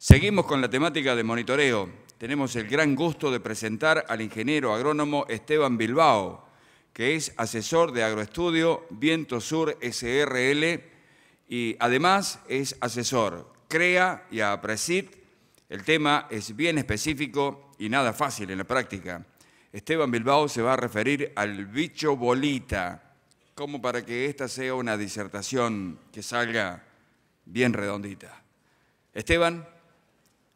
Seguimos con la temática de monitoreo. Tenemos el gran gusto de presentar al ingeniero agrónomo Esteban Bilbao, que es asesor de Agroestudio Viento Sur SRL y además es asesor CREA y APRESIT. El tema es bien específico y nada fácil en la práctica. Esteban Bilbao se va a referir al bicho bolita, como para que esta sea una disertación que salga bien redondita. Esteban.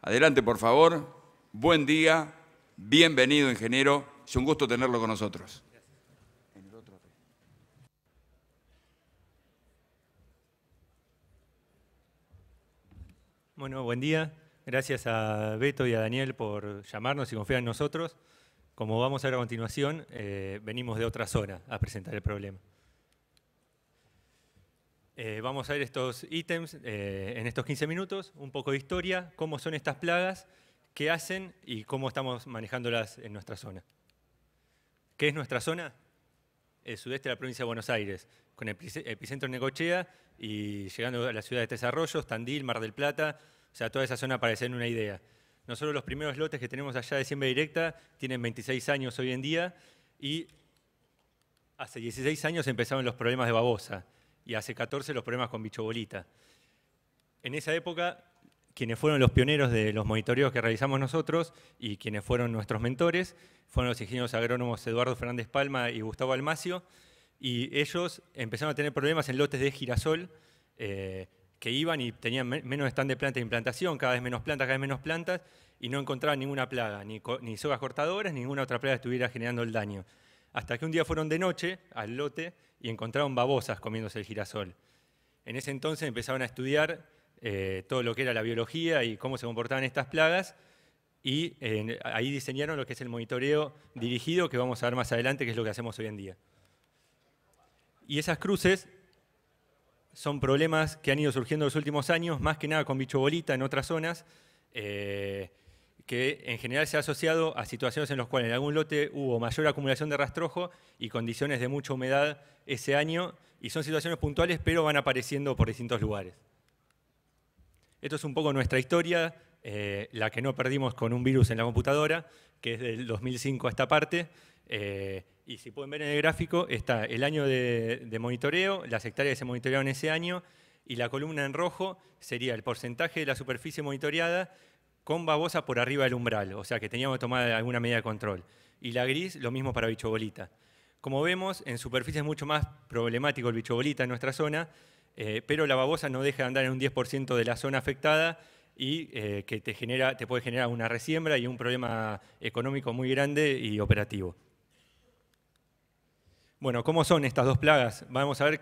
Adelante, por favor. Buen día. Bienvenido, ingeniero. Es un gusto tenerlo con nosotros. Bueno, buen día. Gracias a Beto y a Daniel por llamarnos y confiar en nosotros. Como vamos a ver a continuación, eh, venimos de otra zona a presentar el problema. Eh, vamos a ver estos ítems eh, en estos 15 minutos, un poco de historia, cómo son estas plagas, qué hacen y cómo estamos manejándolas en nuestra zona. ¿Qué es nuestra zona? El sudeste de la provincia de Buenos Aires, con el epicentro en Necochea y llegando a la ciudad de Tres Arroyos, Tandil, Mar del Plata, o sea, toda esa zona para hacer una idea. Nosotros los primeros lotes que tenemos allá de siembra directa tienen 26 años hoy en día y hace 16 años empezaron los problemas de babosa y hace 14 los problemas con bicho bolita. En esa época, quienes fueron los pioneros de los monitoreos que realizamos nosotros y quienes fueron nuestros mentores fueron los ingenieros agrónomos Eduardo Fernández Palma y Gustavo Almacio, y ellos empezaron a tener problemas en lotes de girasol eh, que iban y tenían menos stand de planta de implantación, cada vez menos plantas, cada vez menos plantas, y no encontraban ninguna plaga, ni, ni sogas cortadoras, ninguna otra plaga estuviera generando el daño hasta que un día fueron de noche al lote y encontraron babosas comiéndose el girasol. En ese entonces empezaron a estudiar eh, todo lo que era la biología y cómo se comportaban estas plagas y ahí diseñaron lo que es el monitoreo dirigido que vamos a ver más adelante, que es lo que hacemos hoy en día. Y esas cruces son problemas que han ido surgiendo en los últimos años, más que nada con bicho bolita en otras zonas, eh, que en general se ha asociado a situaciones en las cuales en algún lote hubo mayor acumulación de rastrojo y condiciones de mucha humedad ese año, y son situaciones puntuales, pero van apareciendo por distintos lugares. Esto es un poco nuestra historia, eh, la que no perdimos con un virus en la computadora, que es del 2005 a esta parte. Eh, y si pueden ver en el gráfico, está el año de, de monitoreo, las hectáreas que se monitorearon ese año, y la columna en rojo sería el porcentaje de la superficie monitoreada con babosa por arriba del umbral, o sea que teníamos que tomar alguna medida de control. Y la gris, lo mismo para bichobolita. Como vemos, en superficie es mucho más problemático el bichobolita en nuestra zona, eh, pero la babosa no deja de andar en un 10% de la zona afectada y eh, que te, te puede generar una resiembra y un problema económico muy grande y operativo. Bueno, ¿cómo son estas dos plagas? Vamos a ver,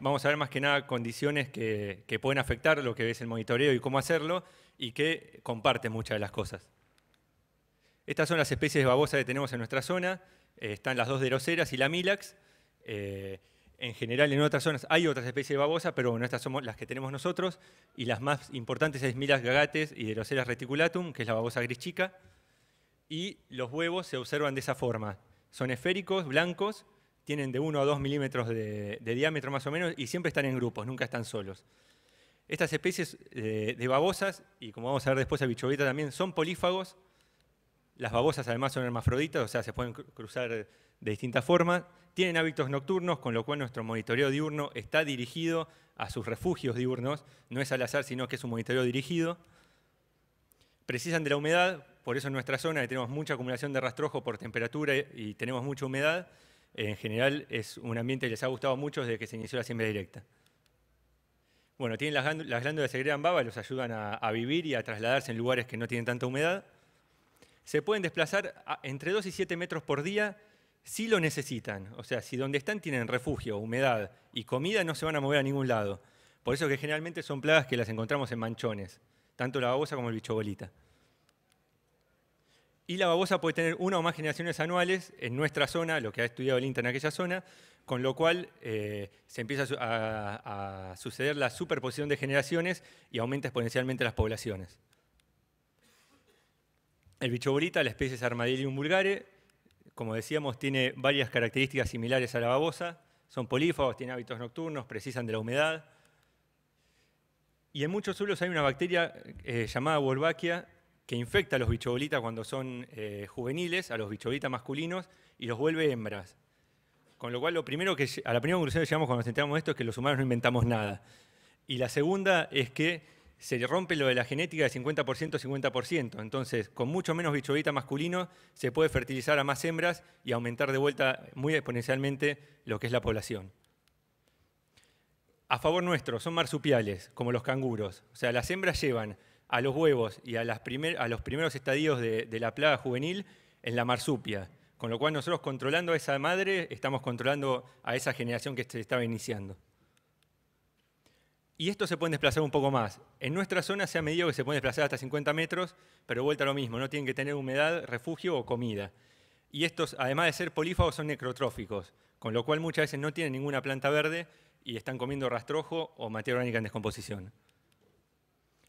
vamos a ver más que nada condiciones que, pueden afectar lo que ves el monitoreo y cómo hacerlo y que comparten muchas de las cosas. Estas son las especies de babosa que tenemos en nuestra zona. Eh, están las dos de Roseras y la milax. Eh, en general en otras zonas hay otras especies de babosa, pero bueno, estas son las que tenemos nosotros. Y las más importantes es milax gagates y deroceras reticulatum, que es la babosa gris chica. Y los huevos se observan de esa forma. Son esféricos, blancos, tienen de 1 a 2 milímetros de, diámetro más o menos y siempre están en grupos, nunca están solos. Estas especies eh, de, babosas, y como vamos a ver después a bichovita también, son polífagos. Las babosas además son hermafroditas, o sea, se pueden cruzar de distintas formas. Tienen hábitos nocturnos, con lo cual nuestro monitoreo diurno está dirigido a sus refugios diurnos. No es al azar, sino que es un monitoreo dirigido. Precisan de la humedad, por eso en nuestra zona tenemos mucha acumulación de rastrojo por temperatura y tenemos mucha humedad, en general es un ambiente que les ha gustado mucho desde que se inició la siembra directa. Bueno, tienen las, glándulas, de glándulas en baba, los ayudan a, vivir y a trasladarse en lugares que no tienen tanta humedad. Se pueden desplazar entre 2 y 7 metros por día si lo necesitan. O sea, si donde están tienen refugio, humedad y comida, no se van a mover a ningún lado. Por eso que generalmente son plagas que las encontramos en manchones, tanto la babosa como el bicho bolita y la babosa puede tener una o más generaciones anuales en nuestra zona, lo que ha estudiado el INTA en aquella zona, con lo cual eh, se empieza a, suceder la superposición de generaciones y aumenta exponencialmente las poblaciones. El bicho bolita, la especie es Armadillium vulgare, como decíamos, tiene varias características similares a la babosa, son polífagos, tienen hábitos nocturnos, precisan de la humedad. Y en muchos suelos hay una bacteria eh, llamada Wolbachia que infecta a los bichobolitas cuando son eh, juveniles, a los bichobolitas masculinos, y los vuelve hembras. Con lo cual, lo primero que, a la primera conclusión que llegamos cuando nos enteramos de esto es que los humanos no inventamos nada. Y la segunda es que se rompe lo de la genética de 50% 50%. Entonces, con mucho menos bichobolitas masculino se puede fertilizar a más hembras y aumentar de vuelta muy exponencialmente lo que es la población. A favor nuestro, son marsupiales, como los canguros. O sea, las hembras llevan a los huevos y a, los primeros estadios de, la plaga juvenil en la marsupia. Con lo cual nosotros controlando a esa madre estamos controlando a esa generación que se estaba iniciando. Y estos se pueden desplazar un poco más. En nuestra zona se ha medido que se pueden desplazar hasta 50 metros, pero vuelta a lo mismo, no tienen que tener humedad, refugio o comida. Y estos, además de ser polífagos, son necrotróficos, con lo cual muchas veces no tienen ninguna planta verde y están comiendo rastrojo o materia orgánica en descomposición.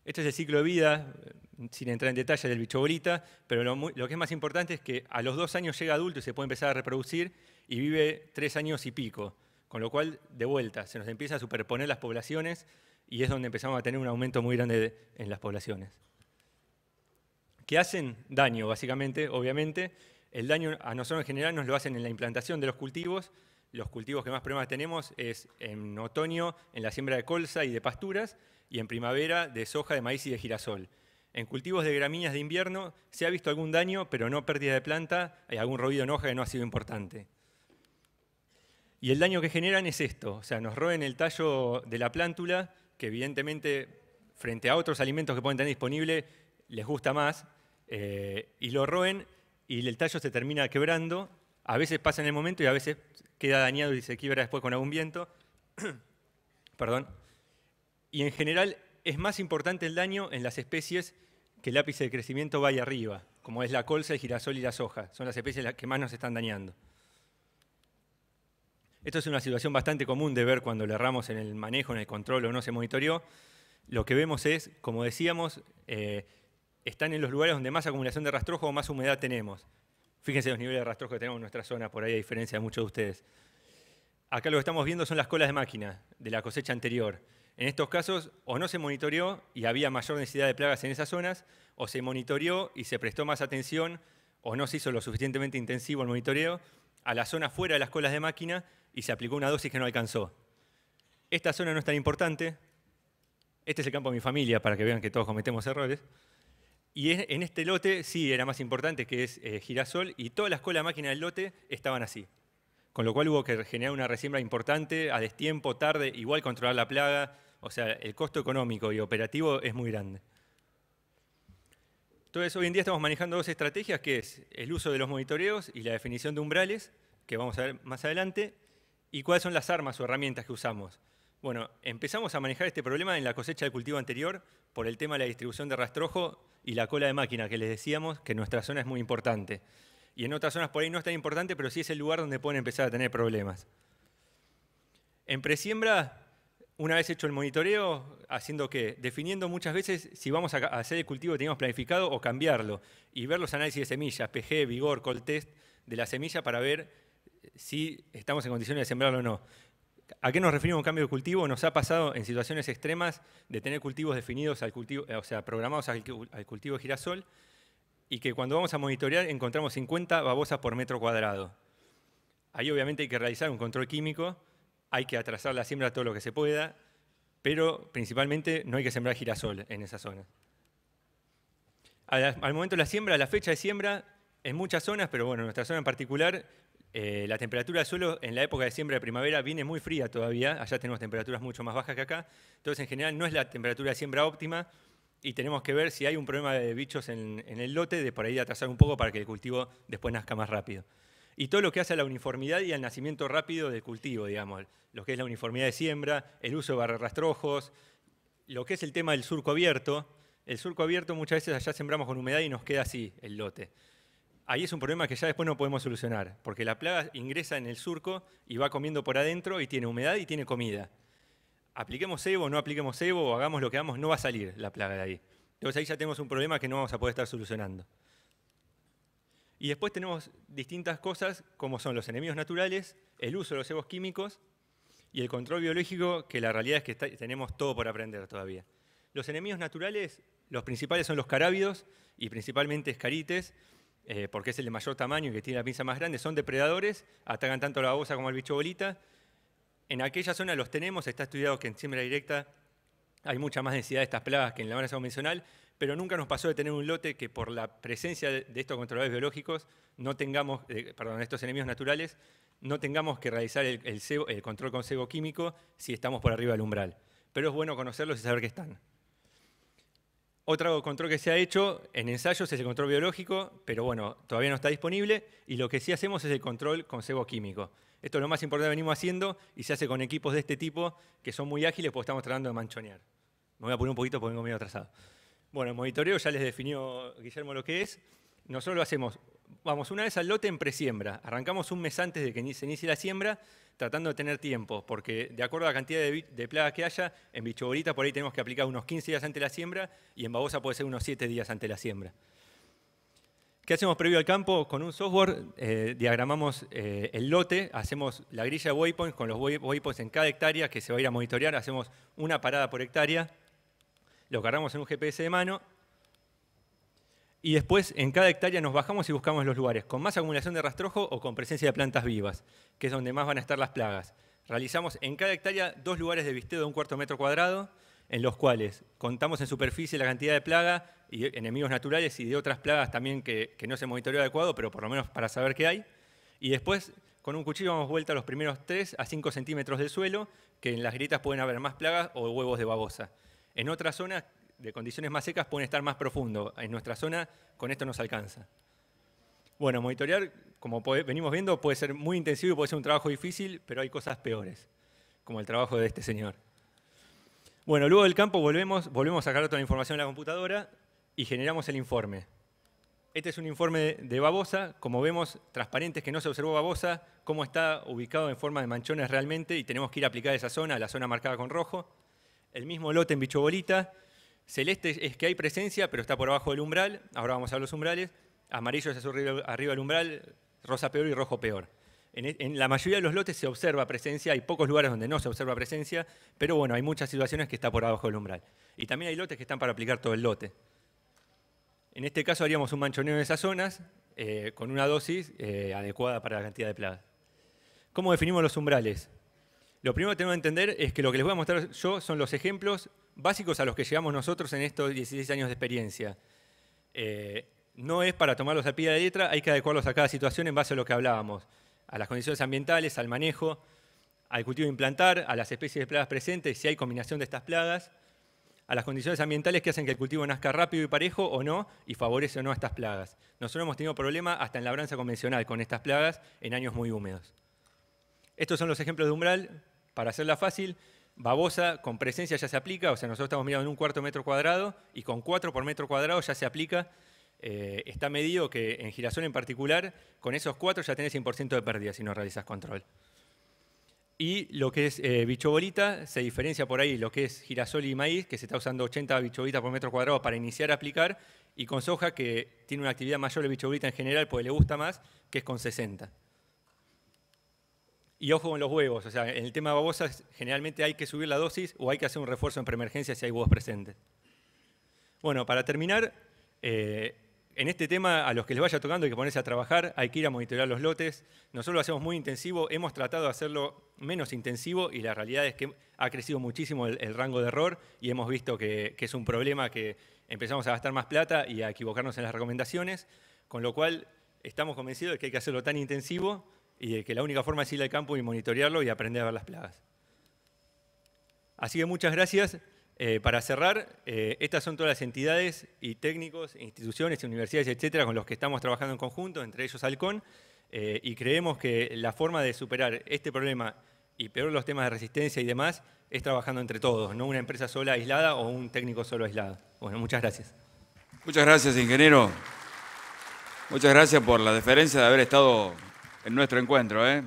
Este es el ciclo de vida, eh, sin entrar en detalle del bicho bolita, pero lo, que es más importante es que a los dos años llega adulto y se puede empezar a reproducir y vive tres años y pico. Con lo cual, de vuelta, se nos empieza a superponer las poblaciones y es donde empezamos a tener un aumento muy grande en las poblaciones. Que hacen daño, básicamente, obviamente. El daño a nosotros en general nos lo hacen en la implantación de los cultivos, los cultivos que más problemas tenemos es en otoño, en la siembra de colza y de pasturas, y en primavera de soja, de maíz y de girasol. En cultivos de gramíneas de invierno se ha visto algún daño, pero no pérdida de planta, hay algún ruido en hoja que no ha sido importante. Y el daño que generan es esto, o sea, nos roen el tallo de la plántula, que evidentemente frente a otros alimentos que pueden tener disponible les gusta más, eh, y lo roen y el tallo se termina quebrando, a veces pasa en el momento y a veces queda dañado y se quiebra después con algún viento. Perdón. Y en general es más importante el daño en las especies que el ápice de crecimiento vaya arriba, como es la colza, el girasol y la soja. Son las especies las que más nos están dañando. Esto es una situación bastante común de ver cuando le erramos en el manejo, en el control o no se monitoreó. Lo que vemos es, como decíamos, eh, están en los lugares donde más acumulación de rastrojo o más humedad tenemos. Fíjense los niveles de rastrojo que tenemos en nuestra zona, por ahí a diferencia de muchos de ustedes. Acá lo que estamos viendo son las colas de máquina de la cosecha anterior. En estos casos, o no se monitoreó y había mayor densidad de plagas en esas zonas, o se monitoreó y se prestó más atención, o no se hizo lo suficientemente intensivo el monitoreo, a la zona fuera de las colas de máquina y se aplicó una dosis que no alcanzó. Esta zona no es tan importante. Este es el campo de mi familia, para que vean que todos cometemos errores. Y en este lote sí era más importante que es eh, girasol y todas las colas máquina del lote estaban así. Con lo cual hubo que generar una resiembra importante, a destiempo, tarde, igual controlar la plaga. O sea, el costo económico y operativo es muy grande. Entonces, hoy en día estamos manejando dos estrategias, que es el uso de los monitoreos y la definición de umbrales, que vamos a ver más adelante, y cuáles son las armas o herramientas que usamos. Bueno, empezamos a manejar este problema en la cosecha del cultivo anterior por el tema de la distribución de rastrojo y la cola de máquina, que les decíamos que nuestra zona es muy importante. Y en otras zonas por ahí no es tan importante, pero sí es el lugar donde pueden empezar a tener problemas. En presiembra, una vez hecho el monitoreo, haciendo que, definiendo muchas veces si vamos a hacer el cultivo que teníamos planificado o cambiarlo, y ver los análisis de semillas, PG, vigor, coltest, de la semilla para ver si estamos en condiciones de sembrarlo o no. ¿A qué nos referimos un cambio de cultivo? Nos ha pasado en situaciones extremas de tener cultivos definidos, al cultivo, o sea, programados al, cultivo de girasol, y que cuando vamos a monitorear encontramos 50 babosas por metro cuadrado. Ahí obviamente hay que realizar un control químico, hay que atrasar la siembra todo lo que se pueda, pero principalmente no hay que sembrar girasol en esa zona. Al, al momento de la siembra, la fecha de siembra, en muchas zonas, pero bueno, en nuestra zona en particular, eh, la temperatura del suelo en la época de siembra de primavera viene muy fría todavía, allá tenemos temperaturas mucho más bajas que acá, entonces en general no es la temperatura de siembra óptima y tenemos que ver si hay un problema de bichos en, el lote, de por ahí atrasar un poco para que el cultivo después nazca más rápido. Y todo lo que hace a la uniformidad y al nacimiento rápido del cultivo, digamos, lo que es la uniformidad de siembra, el uso de rastrojos, lo que es el tema del surco abierto. El surco abierto muchas veces allá sembramos con humedad y nos queda así el lote ahí es un problema que ya después no podemos solucionar, porque la plaga ingresa en el surco y va comiendo por adentro y tiene humedad y tiene comida. Apliquemos cebo, no apliquemos cebo, o hagamos lo que hagamos, no va a salir la plaga de ahí. Entonces ahí ya tenemos un problema que no vamos a poder estar solucionando. Y después tenemos distintas cosas como son los enemigos naturales, el uso de los cebos químicos y el control biológico, que la realidad es que tenemos todo por aprender todavía. Los enemigos naturales, los principales son los carábidos y principalmente escarites, eh, porque es el de mayor tamaño y que tiene la pinza más grande, son depredadores, atacan tanto a la osa como al bicho bolita. En aquella zona los tenemos, está estudiado que en siembra directa hay mucha más densidad de estas plagas que en la zona convencional, pero nunca nos pasó de tener un lote que por la presencia de estos controladores biológicos, no tengamos, eh, perdón, estos enemigos naturales, no tengamos que realizar el, el control con cebo químico si estamos por arriba del umbral. Pero es bueno conocerlos y saber que están. Otro control que se ha hecho en ensayos es el control biológico, pero bueno, todavía no está disponible, y lo que sí hacemos es el control con cebo químico. Esto es lo más importante que venimos haciendo y se hace con equipos de este tipo que son muy ágiles porque estamos tratando de manchonear. Me voy a poner un poquito porque vengo medio atrasado. Bueno, el monitoreo ya les definió Guillermo lo que es. Nosotros lo hacemos, vamos una vez al lote en presiembra, arrancamos un mes antes de que se inicie la siembra tratando de tener tiempo, porque de acuerdo a la cantidad de, plagas que haya, en bichobolita por ahí tenemos que aplicar unos 15 días antes de la siembra y en babosa puede ser unos 7 días antes de la siembra. ¿Qué hacemos previo al campo? Con un software eh, diagramamos eh, el lote, hacemos la grilla de waypoints con los waypoints en cada hectárea que se va a ir a monitorear, hacemos una parada por hectárea, lo cargamos en un GPS de mano y después en cada hectárea nos bajamos y buscamos los lugares con más acumulación de rastrojo o con presencia de plantas vivas, que es donde más van a estar las plagas. Realizamos en cada hectárea dos lugares de visteo de un cuarto metro cuadrado, en los cuales contamos en superficie la cantidad de plaga y enemigos naturales y de otras plagas también que, no se monitoreó adecuado, pero por lo menos para saber qué hay. Y después con un cuchillo vamos vuelta a los primeros 3 a 5 centímetros del suelo, que en las grietas pueden haber más plagas o huevos de babosa. En otra zona de condiciones más secas pueden estar más profundo. En nuestra zona con esto nos alcanza. Bueno, monitorear, como venimos viendo, puede ser muy intensivo y puede ser un trabajo difícil, pero hay cosas peores, como el trabajo de este señor. Bueno, luego del campo volvemos, volvemos a sacar toda la información de la computadora y generamos el informe. Este es un informe de babosa, como vemos, transparentes que no se observó babosa, cómo está ubicado en forma de manchones realmente y tenemos que ir a aplicar esa zona, la zona marcada con rojo. El mismo lote en bicho bichobolita, Celeste es que hay presencia, pero está por abajo del umbral. Ahora vamos a los umbrales. Amarillo es arriba del umbral, rosa peor y rojo peor. E, en, la mayoría de los lotes se observa presencia, hay pocos lugares donde no se observa presencia, pero bueno, hay muchas situaciones que está por abajo del umbral. Y también hay lotes que están para aplicar todo el lote. En este caso haríamos un manchoneo en esas zonas eh, con una dosis eh, adecuada para la cantidad de plagas. ¿Cómo definimos los umbrales? Lo primero que tenemos que entender es que lo que les voy a mostrar yo son los ejemplos básicos a los que llegamos nosotros en estos 16 años de experiencia. Eh, no es para tomarlos a pie de letra, hay que adecuarlos a cada situación en base a lo que hablábamos, a las condiciones ambientales, al manejo, al cultivo implantar, a las especies de plagas presentes, si hay combinación de estas plagas, a las condiciones ambientales que hacen que el cultivo nazca rápido y parejo o no, y favorece o no a estas plagas. Nosotros hemos tenido problemas hasta en labranza convencional con estas plagas en años muy húmedos. Estos son los ejemplos de umbral, para hacerla fácil, babosa con presencia ya se aplica, o sea, nosotros estamos mirando en un cuarto metro cuadrado y con 4 por metro cuadrado ya se aplica. Eh, está medido que en girasol en particular, con esos cuatro ya tenés 100% de pérdida si no realizas control. Y lo que es eh, bichobolita, se diferencia por ahí lo que es girasol y maíz, que se está usando 80 bichobolitas por metro cuadrado para iniciar a aplicar, y con soja, que tiene una actividad mayor de bichobolita en general, porque le gusta más, que es con 60. Y ojo con los huevos, o sea, en el tema de babosas generalmente hay que subir la dosis o hay que hacer un refuerzo en preemergencia si hay huevos presentes. Bueno, para terminar, eh, en este tema a los que les vaya tocando y que ponerse a trabajar, hay que ir a monitorear los lotes. Nosotros lo hacemos muy intensivo, hemos tratado de hacerlo menos intensivo y la realidad es que ha crecido muchísimo el, rango de error y hemos visto que, que es un problema que empezamos a gastar más plata y a equivocarnos en las recomendaciones, con lo cual estamos convencidos de que hay que hacerlo tan intensivo y de que la única forma es ir al campo y monitorearlo y aprender a ver las plagas. Así que muchas gracias. Eh, para cerrar, eh, estas son todas las entidades y técnicos, instituciones, universidades, etcétera, con los que estamos trabajando en conjunto, entre ellos Halcón, eh, y creemos que la forma de superar este problema y peor los temas de resistencia y demás es trabajando entre todos, no una empresa sola aislada o un técnico solo aislado. Bueno, muchas gracias. Muchas gracias, ingeniero. Muchas gracias por la deferencia de haber estado en nuestro encuentro. ¿eh?